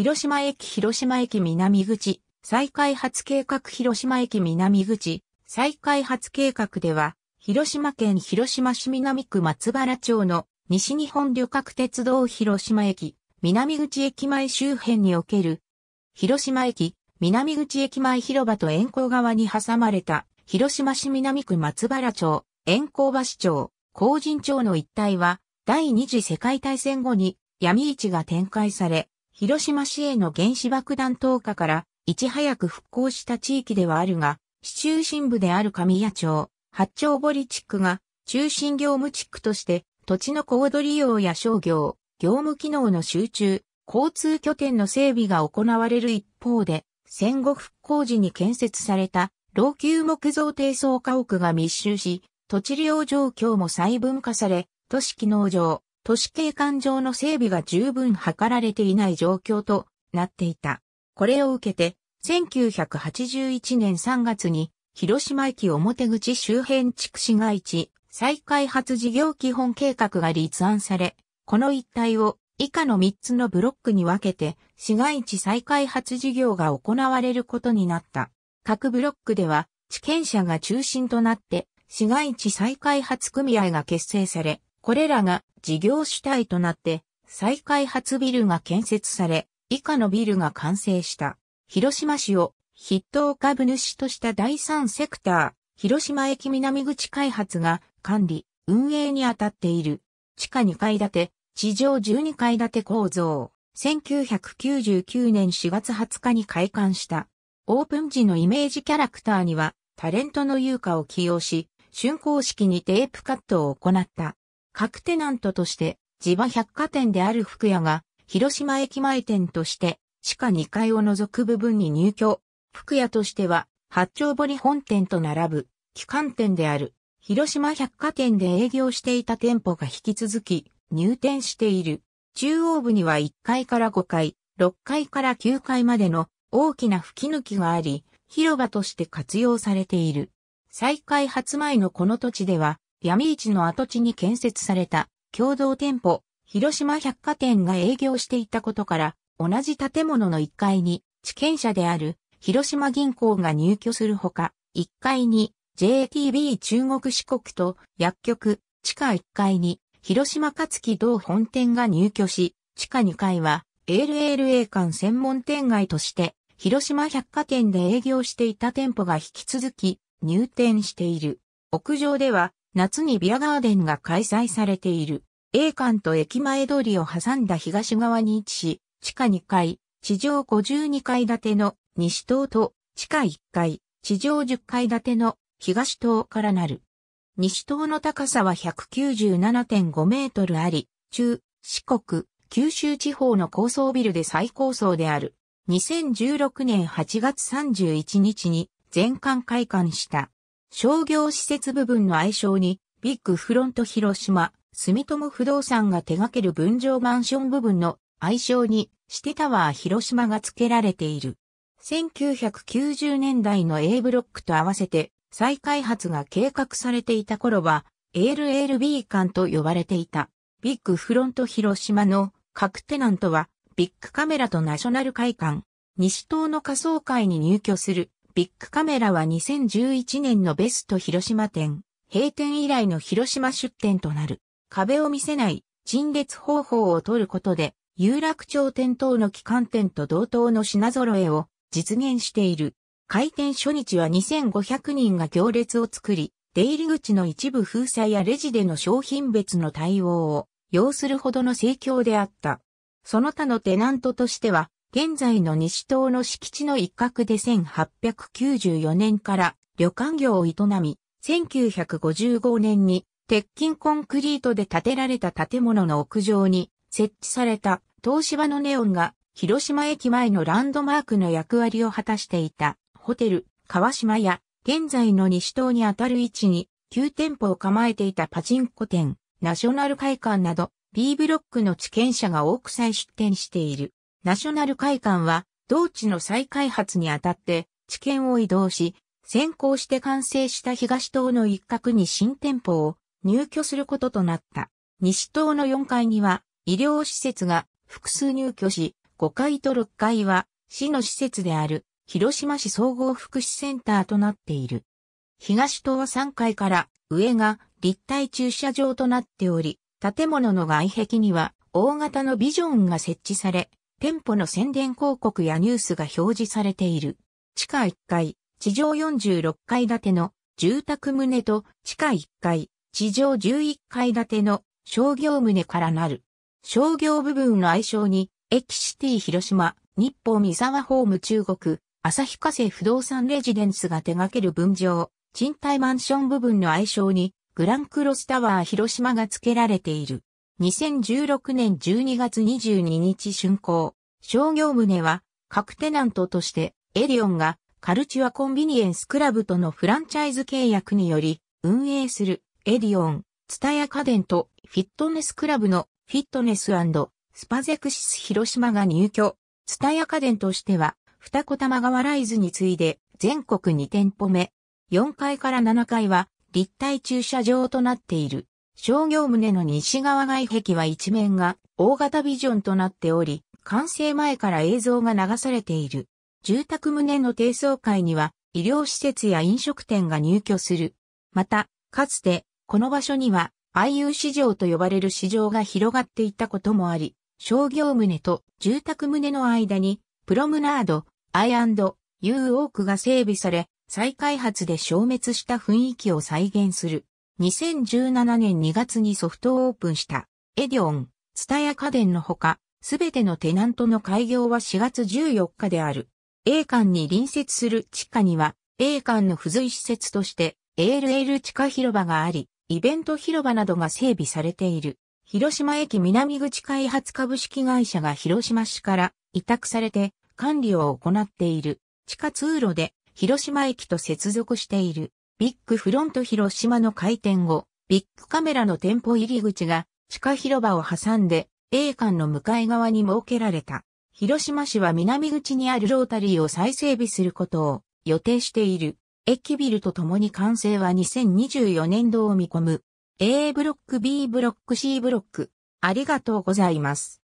広島駅広島駅南口、再開発計画広島駅南口、再開発計画では、広島県広島市南区松原町の西日本旅客鉄道広島駅、南口駅前周辺における、広島駅、南口駅前広場と遠行側に挟まれた、広島市南区松原町、遠行橋町、工人町の一帯は、第二次世界大戦後に闇市が展開され、広島市への原子爆弾投下からいち早く復興した地域ではあるが、市中心部である神谷町、八丁堀地区が中心業務地区として土地の高度利用や商業、業務機能の集中、交通拠点の整備が行われる一方で、戦後復興時に建設された老朽木造低層家屋が密集し、土地利用状況も細分化され、都市機能上、都市景観上の整備が十分図られていない状況となっていた。これを受けて、1981年3月に、広島駅表口周辺地区市街地再開発事業基本計画が立案され、この一帯を以下の3つのブロックに分けて市街地再開発事業が行われることになった。各ブロックでは地権者が中心となって市街地再開発組合が結成され、これらが事業主体となって再開発ビルが建設され、以下のビルが完成した。広島市を筆頭株主とした第三セクター、広島駅南口開発が管理、運営に当たっている。地下2階建て、地上12階建て構造。1999年4月20日に開館した。オープン時のイメージキャラクターには、タレントの優香を起用し、竣工式にテープカットを行った。各テナントとして、地場百貨店である福屋が、広島駅前店として、地下2階を除く部分に入居。福屋としては、八丁堀本店と並ぶ、旗艦店である、広島百貨店で営業していた店舗が引き続き、入店している。中央部には1階から5階、6階から9階までの大きな吹き抜きがあり、広場として活用されている。再開発前のこの土地では、闇市の跡地に建設された共同店舗、広島百貨店が営業していたことから、同じ建物の1階に、地権者である広島銀行が入居するほか、1階に JTB 中国四国と薬局、地下1階に広島勝木同本店が入居し、地下2階は LLA 館専門店街として、広島百貨店で営業していた店舗が引き続き入店している。屋上では夏にビアガーデンが開催されている。A 館と駅前通りを挟んだ東側に位置し、地下2階、地上52階建ての西棟と地下1階、地上10階建ての東棟からなる。西棟の高さは197.5メートルあり、中、四国、九州地方の高層ビルで最高層である。2016年8月31日に全館開館した。商業施設部分の愛称に、ビッグフロント広島、住友不動産が手掛ける分譲マンション部分の愛称に、ティタワー広島が付けられている。1990年代の A ブロックと合わせて、再開発が計画されていた頃は、ALLB 館と呼ばれていた。ビッグフロント広島の各テナントは、ビッグカメラとナショナル会館、西棟の仮想会に入居するビックカメラは2011年のベスト広島店、閉店以来の広島出店となる。壁を見せない陳列方法を取ることで、有楽町店等の機関店と同等の品揃えを実現している。開店初日は2500人が行列を作り、出入り口の一部封鎖やレジでの商品別の対応を要するほどの盛況であった。その他のテナントとしては、現在の西島の敷地の一角で1894年から旅館業を営み、1955年に鉄筋コンクリートで建てられた建物の屋上に設置された東芝のネオンが広島駅前のランドマークの役割を果たしていたホテル川島や現在の西島にあたる位置に9店舗を構えていたパチンコ店、ナショナル会館など B ブロックの地権者が多く再出店している。ナショナル会館は、同地の再開発にあたって、地検を移動し、先行して完成した東棟の一角に新店舗を入居することとなった。西棟の4階には、医療施設が複数入居し、5階と6階は、市の施設である、広島市総合福祉センターとなっている。東棟は3階から上が立体駐車場となっており、建物の外壁には大型のビジョンが設置され、店舗の宣伝広告やニュースが表示されている。地下1階、地上46階建ての住宅棟と地下1階、地上11階建ての商業棟からなる。商業部分の愛称に、エキシティ広島、日報三沢ホーム中国、旭化成不動産レジデンスが手掛ける分譲、賃貸マンション部分の愛称に、グランクロスタワー広島が付けられている。2016年12月22日竣工。商業棟は、各テナントとして、エディオンが、カルチュアコンビニエンスクラブとのフランチャイズ契約により、運営する、エディオン、ツタヤ家電と、フィットネスクラブの、フィットネススパゼクシス広島が入居。ツタヤ家電としては、二子玉川ライズに次いで、全国2店舗目。4階から7階は、立体駐車場となっている。商業棟の西側外壁は一面が大型ビジョンとなっており、完成前から映像が流されている。住宅棟の低層階には医療施設や飲食店が入居する。また、かつてこの場所には IU 市場と呼ばれる市場が広がっていたこともあり、商業棟と住宅棟の間にプロムナード、I&U オークが整備され、再開発で消滅した雰囲気を再現する。2017年2月にソフトオープンした、エディオン、ツタヤ家電のほか、すべてのテナントの開業は4月14日である。A 館に隣接する地下には、A 館の付随施設として、ALL 地下広場があり、イベント広場などが整備されている。広島駅南口開発株式会社が広島市から委託されて管理を行っている。地下通路で広島駅と接続している。ビッグフロント広島の開店後、ビッグカメラの店舗入り口が地下広場を挟んで A 館の向かい側に設けられた。広島市は南口にあるロータリーを再整備することを予定している。駅ビルとともに完成は2024年度を見込む。A ブロック、B ブロック、C ブロック。ありがとうございます。